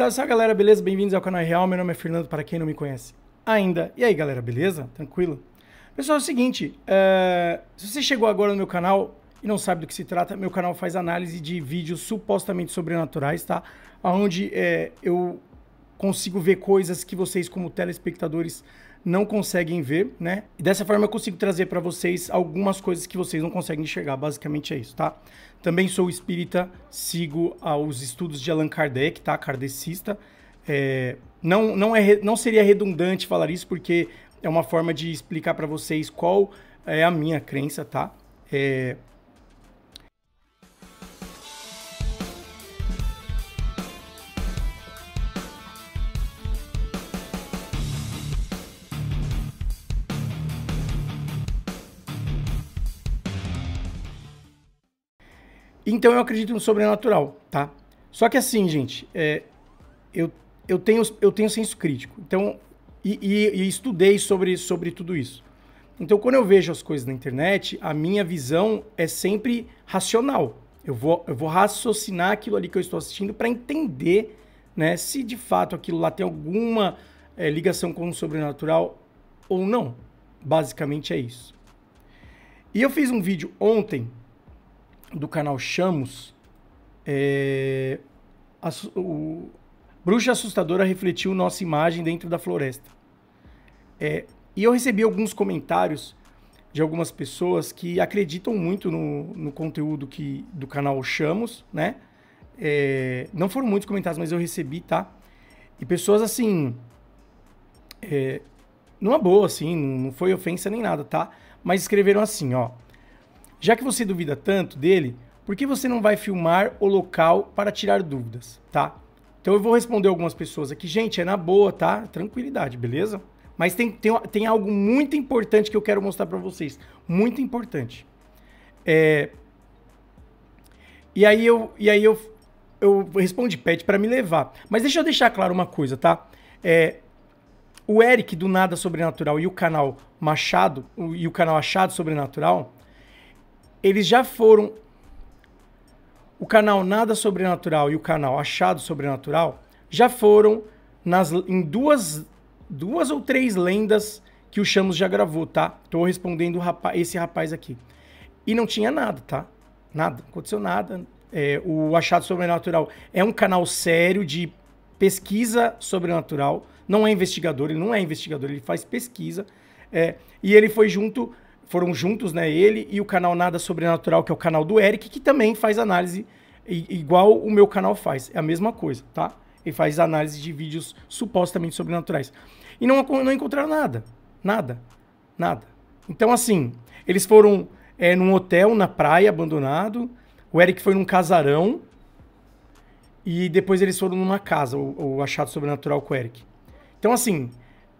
Salve, salve galera, beleza? Bem-vindos ao canal Real. Meu nome é Fernando, para quem não me conhece ainda. E aí galera, beleza? Tranquilo? Pessoal, é o seguinte: uh, se você chegou agora no meu canal e não sabe do que se trata, meu canal faz análise de vídeos supostamente sobrenaturais, tá? Onde é, eu consigo ver coisas que vocês, como telespectadores, não conseguem ver, né? E dessa forma eu consigo trazer para vocês algumas coisas que vocês não conseguem enxergar, basicamente é isso, tá? Também sou espírita, sigo os estudos de Allan Kardec, tá? Kardecista. É, não, não, é, não seria redundante falar isso, porque é uma forma de explicar para vocês qual é a minha crença, tá? É, Então eu acredito no sobrenatural, tá? Só que assim, gente, é, eu, eu, tenho, eu tenho senso crítico. Então, e, e, e estudei sobre, sobre tudo isso. Então, quando eu vejo as coisas na internet, a minha visão é sempre racional. Eu vou, eu vou raciocinar aquilo ali que eu estou assistindo para entender né, se de fato aquilo lá tem alguma é, ligação com o sobrenatural ou não. Basicamente é isso. E eu fiz um vídeo ontem do canal Chamos, é, a, o, Bruxa Assustadora refletiu nossa imagem dentro da floresta. É, e eu recebi alguns comentários de algumas pessoas que acreditam muito no, no conteúdo que, do canal Chamos, né? É, não foram muitos comentários, mas eu recebi, tá? E pessoas assim. É, numa boa, assim, não foi ofensa nem nada, tá? Mas escreveram assim, ó. Já que você duvida tanto dele, por que você não vai filmar o local para tirar dúvidas, tá? Então eu vou responder algumas pessoas aqui. Gente, é na boa, tá? Tranquilidade, beleza? Mas tem, tem, tem algo muito importante que eu quero mostrar para vocês. Muito importante. É... E aí eu, e aí eu, eu respondi, pede para me levar. Mas deixa eu deixar claro uma coisa, tá? É... O Eric do Nada Sobrenatural e o canal Machado, e o canal Achado Sobrenatural, eles já foram. O canal Nada Sobrenatural e o canal Achado Sobrenatural já foram nas, em duas, duas ou três lendas que o Chamos já gravou, tá? Tô respondendo rapaz, esse rapaz aqui. E não tinha nada, tá? Nada, aconteceu nada. É, o Achado Sobrenatural é um canal sério de pesquisa sobrenatural. Não é investigador, ele não é investigador, ele faz pesquisa. É, e ele foi junto foram juntos, né? Ele e o canal Nada Sobrenatural, que é o canal do Eric, que também faz análise igual o meu canal faz. É a mesma coisa, tá? Ele faz análise de vídeos supostamente sobrenaturais. E não, não encontraram nada. Nada. Nada. Então, assim, eles foram é, num hotel na praia abandonado. O Eric foi num casarão. E depois eles foram numa casa, o, o achado sobrenatural com o Eric. Então, assim,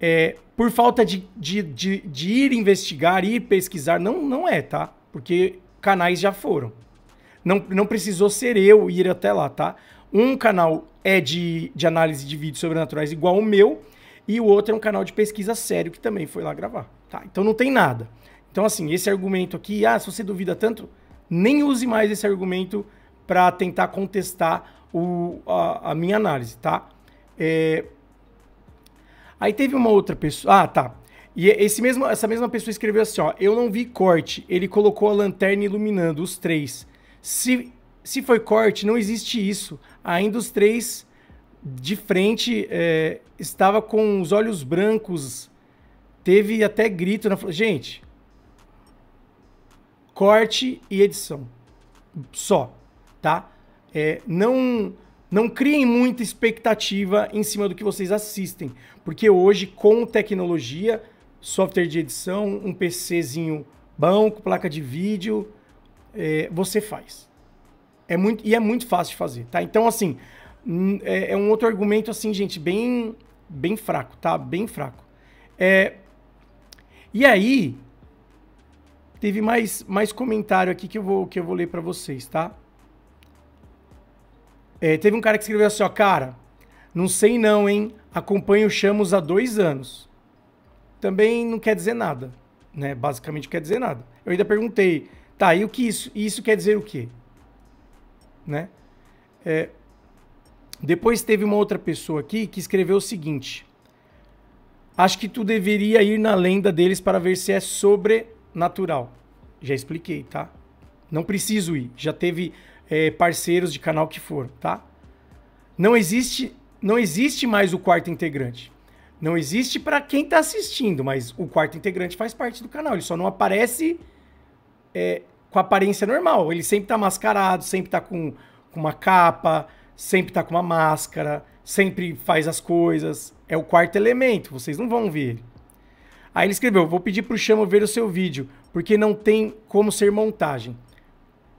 é, por falta de, de, de, de, ir investigar, ir pesquisar, não, não é, tá? Porque canais já foram. Não, não precisou ser eu ir até lá, tá? Um canal é de, de análise de vídeos sobrenaturais igual o meu, e o outro é um canal de pesquisa sério que também foi lá gravar, tá? Então não tem nada. Então, assim, esse argumento aqui, ah, se você duvida tanto, nem use mais esse argumento para tentar contestar o, a, a minha análise, tá? É, Aí teve uma outra pessoa. Ah, tá. E esse mesmo, essa mesma pessoa escreveu assim: ó, eu não vi corte. Ele colocou a lanterna iluminando os três. Se, se foi corte, não existe isso. Ainda os três de frente é, estava com os olhos brancos. Teve até grito na. Gente. Corte e edição. Só. Tá? É, não não criem muita expectativa em cima do que vocês assistem, porque hoje, com tecnologia, software de edição, um PCzinho bom, com placa de vídeo, é, você faz. É muito, e é muito fácil de fazer, tá? Então, assim, hum, é, é um outro argumento, assim, gente, bem, bem fraco, tá? Bem fraco. É, e aí, teve mais, mais comentário aqui que eu vou, que eu vou ler para vocês, tá? É, teve um cara que escreveu assim, ó, cara, não sei não, hein? Acompanho o Chamos há dois anos. Também não quer dizer nada, né? Basicamente não quer dizer nada. Eu ainda perguntei, tá, e o que isso? isso quer dizer o quê? Né? É, depois teve uma outra pessoa aqui que escreveu o seguinte. Acho que tu deveria ir na lenda deles para ver se é sobrenatural. Já expliquei, tá? Não preciso ir. Já teve é, parceiros de canal que for, tá? Não existe, não existe mais o quarto integrante. Não existe para quem está assistindo, mas o quarto integrante faz parte do canal. Ele só não aparece é, com aparência normal. Ele sempre está mascarado, sempre está com, com uma capa, sempre está com uma máscara, sempre faz as coisas. É o quarto elemento, vocês não vão ver ele. Aí ele escreveu: Vou pedir para o Chamo ver o seu vídeo, porque não tem como ser montagem.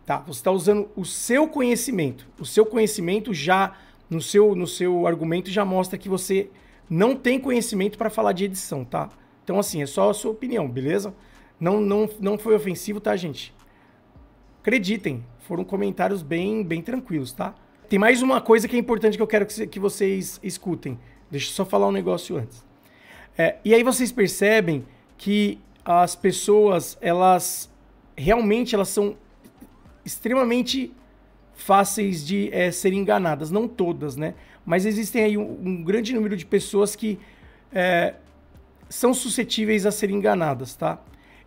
Tá? Você está usando o seu conhecimento. O seu conhecimento já, no seu, no seu argumento, já mostra que você não tem conhecimento para falar de edição, tá? Então, assim, é só a sua opinião, beleza? Não, não, não foi ofensivo, tá, gente? Acreditem, foram comentários bem, bem tranquilos, tá? Tem mais uma coisa que é importante que eu quero que, que vocês escutem. Deixa eu só falar um negócio antes. É, e aí vocês percebem que as pessoas, elas realmente elas são extremamente fáceis de é, serem enganadas, não todas, né? Mas existem aí um, um grande número de pessoas que é, são suscetíveis a serem enganadas, tá?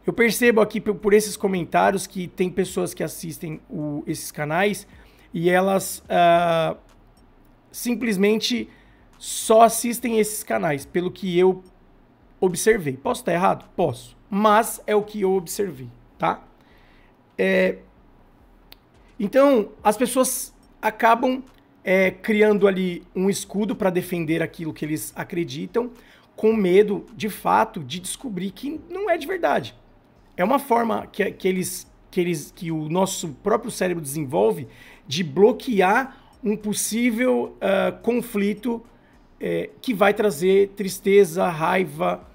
Eu percebo aqui por esses comentários que tem pessoas que assistem o, esses canais e elas uh, simplesmente só assistem esses canais, pelo que eu observei. Posso estar errado? Posso. Mas é o que eu observei, tá? É, então, as pessoas acabam é, criando ali um escudo para defender aquilo que eles acreditam, com medo, de fato, de descobrir que não é de verdade. É uma forma que, que, eles, que, eles, que o nosso próprio cérebro desenvolve de bloquear um possível uh, conflito é, que vai trazer tristeza, raiva,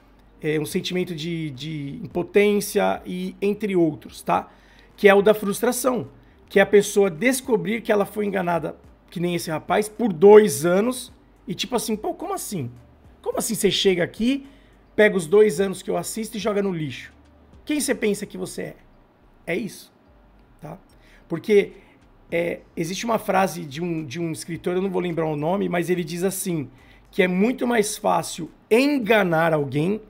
é, um sentimento de, de impotência e entre outros, tá? Que é o da frustração que é a pessoa descobrir que ela foi enganada, que nem esse rapaz, por dois anos. E tipo assim, pô, como assim? Como assim você chega aqui, pega os dois anos que eu assisto e joga no lixo? Quem você pensa que você é? É isso, tá? Porque é, existe uma frase de um, de um escritor, eu não vou lembrar o nome, mas ele diz assim, que é muito mais fácil enganar alguém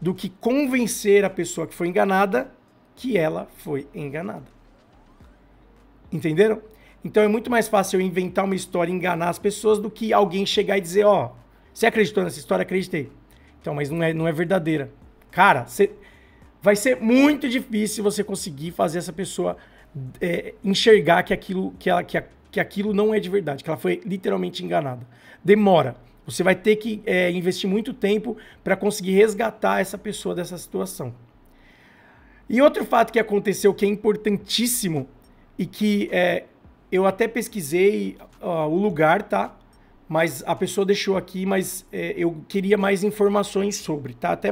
do que convencer a pessoa que foi enganada que ela foi enganada. Entenderam? Então é muito mais fácil eu inventar uma história e enganar as pessoas do que alguém chegar e dizer, ó, oh, você acreditou nessa história? Acreditei. Então, mas não é, não é verdadeira. Cara, você... vai ser muito difícil você conseguir fazer essa pessoa é, enxergar que aquilo, que, ela, que, a, que aquilo não é de verdade, que ela foi literalmente enganada. Demora. Você vai ter que é, investir muito tempo para conseguir resgatar essa pessoa dessa situação. E outro fato que aconteceu que é importantíssimo e que é, eu até pesquisei o lugar, tá? Mas a pessoa deixou aqui, mas é, eu queria mais informações sobre, tá? Até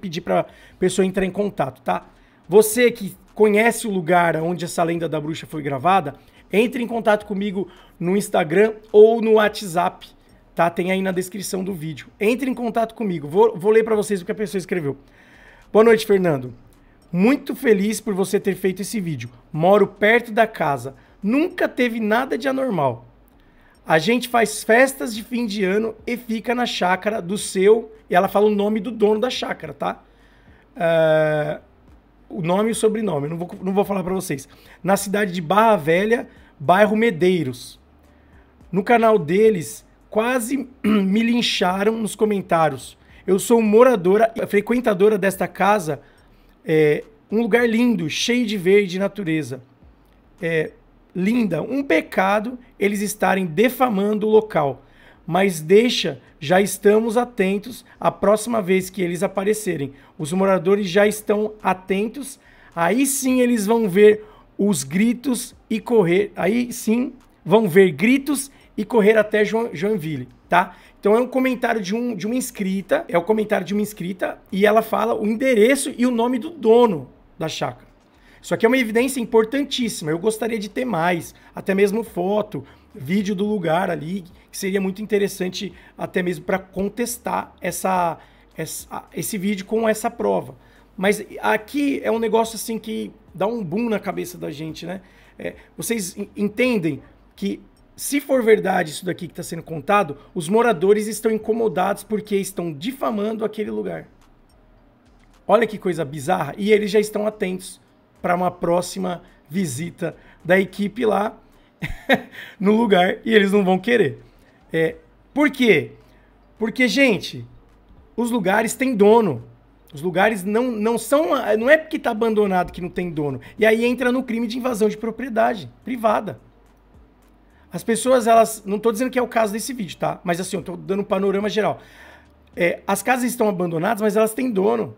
pedir para pessoa entrar em contato, tá? Você que conhece o lugar onde essa lenda da bruxa foi gravada, entre em contato comigo no Instagram ou no WhatsApp, tá? Tem aí na descrição do vídeo. Entre em contato comigo. Vou, vou ler para vocês o que a pessoa escreveu. Boa noite, Fernando. Muito feliz por você ter feito esse vídeo. Moro perto da casa. Nunca teve nada de anormal. A gente faz festas de fim de ano e fica na chácara do seu. E ela fala o nome do dono da chácara, tá? Ah, o nome e o sobrenome. Não vou, não vou falar para vocês. Na cidade de Barra Velha, bairro Medeiros. No canal deles, quase me lincharam nos comentários. Eu sou moradora e frequentadora desta casa é, um lugar lindo, cheio de verde e natureza. É, linda, um pecado eles estarem defamando o local. Mas deixa, já estamos atentos a próxima vez que eles aparecerem. Os moradores já estão atentos. Aí sim eles vão ver os gritos e correr. Aí sim vão ver gritos e correr até Joinville tá? Então é um comentário de, um, de uma inscrita, é o um comentário de uma inscrita, e ela fala o endereço e o nome do dono da chácara. Isso aqui é uma evidência importantíssima. Eu gostaria de ter mais, até mesmo foto, vídeo do lugar ali, que seria muito interessante até mesmo para contestar essa, essa, esse vídeo com essa prova. Mas aqui é um negócio assim que dá um boom na cabeça da gente, né? É, vocês entendem que se for verdade isso daqui que está sendo contado, os moradores estão incomodados porque estão difamando aquele lugar. Olha que coisa bizarra. E eles já estão atentos para uma próxima visita da equipe lá no lugar e eles não vão querer. É, por quê? Porque, gente, os lugares têm dono. Os lugares não, não são. Não é porque está abandonado que não tem dono. E aí entra no crime de invasão de propriedade privada. As pessoas, elas. Não estou dizendo que é o caso desse vídeo, tá? Mas assim, eu estou dando um panorama geral. É, as casas estão abandonadas, mas elas têm dono.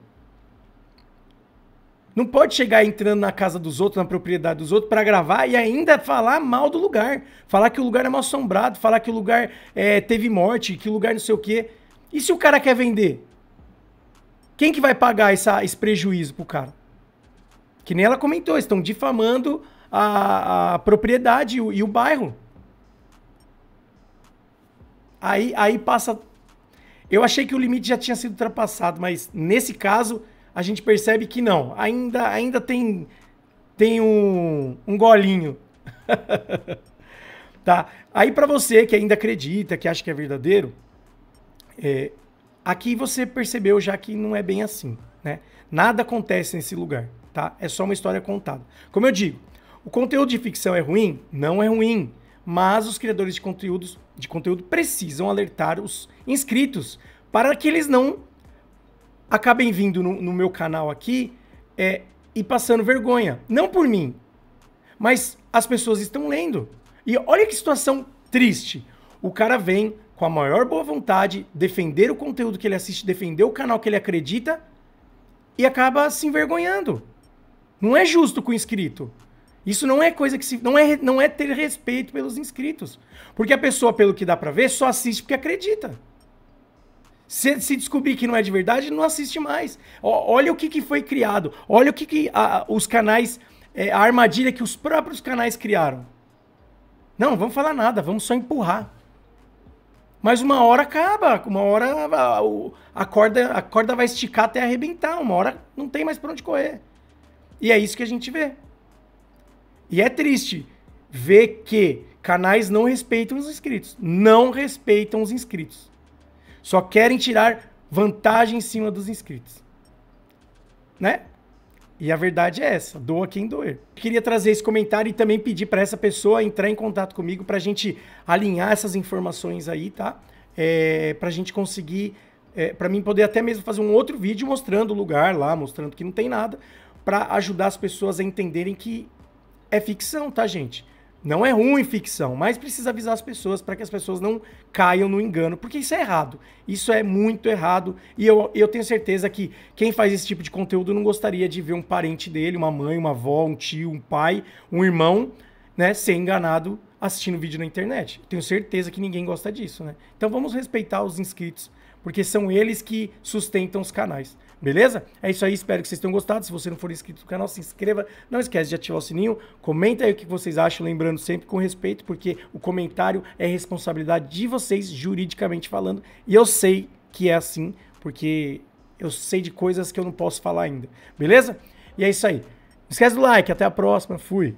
Não pode chegar entrando na casa dos outros, na propriedade dos outros, para gravar e ainda falar mal do lugar. Falar que o lugar é mal assombrado, falar que o lugar é, teve morte, que o lugar não sei o quê. E se o cara quer vender? Quem que vai pagar essa, esse prejuízo pro cara? Que nem ela comentou, estão difamando a, a propriedade e o, e o bairro. Aí, aí passa. Eu achei que o limite já tinha sido ultrapassado, mas nesse caso a gente percebe que não. Ainda, ainda tem, tem um, um golinho. tá? Aí para você que ainda acredita, que acha que é verdadeiro, é, aqui você percebeu já que não é bem assim, né? Nada acontece nesse lugar, tá? É só uma história contada. Como eu digo, o conteúdo de ficção é ruim? Não é ruim, mas os criadores de conteúdos de conteúdo precisam alertar os inscritos para que eles não acabem vindo no, no meu canal aqui é, e passando vergonha. Não por mim, mas as pessoas estão lendo. E olha que situação triste. O cara vem com a maior boa vontade defender o conteúdo que ele assiste, defender o canal que ele acredita e acaba se envergonhando. Não é justo com o inscrito. Isso não é coisa que se. Não é, não é ter respeito pelos inscritos. Porque a pessoa, pelo que dá pra ver, só assiste porque acredita. Se, se descobrir que não é de verdade, não assiste mais. O, olha o que, que foi criado. Olha o que, que a, os canais. É, a armadilha que os próprios canais criaram. Não, vamos falar nada, vamos só empurrar. Mas uma hora acaba, uma hora a, a, corda, a corda vai esticar até arrebentar, uma hora não tem mais para onde correr. E é isso que a gente vê. E é triste ver que canais não respeitam os inscritos. Não respeitam os inscritos. Só querem tirar vantagem em cima dos inscritos. Né? E a verdade é essa, doa quem doer. queria trazer esse comentário e também pedir para essa pessoa entrar em contato comigo para a gente alinhar essas informações aí, tá? É, para a gente conseguir, é, para mim poder até mesmo fazer um outro vídeo mostrando o lugar lá, mostrando que não tem nada, para ajudar as pessoas a entenderem que é ficção, tá, gente? Não é ruim ficção, mas precisa avisar as pessoas para que as pessoas não caiam no engano, porque isso é errado. Isso é muito errado e eu, eu tenho certeza que quem faz esse tipo de conteúdo não gostaria de ver um parente dele, uma mãe, uma avó, um tio, um pai, um irmão né, ser enganado assistindo vídeo na internet. Tenho certeza que ninguém gosta disso, né? Então vamos respeitar os inscritos, porque são eles que sustentam os canais. Beleza? É isso aí, espero que vocês tenham gostado. Se você não for inscrito no canal, se inscreva. Não esquece de ativar o sininho. Comenta aí o que vocês acham, lembrando sempre com respeito, porque o comentário é responsabilidade de vocês, juridicamente falando. E eu sei que é assim, porque eu sei de coisas que eu não posso falar ainda. Beleza? E é isso aí. Não esquece do like, até a próxima. Fui.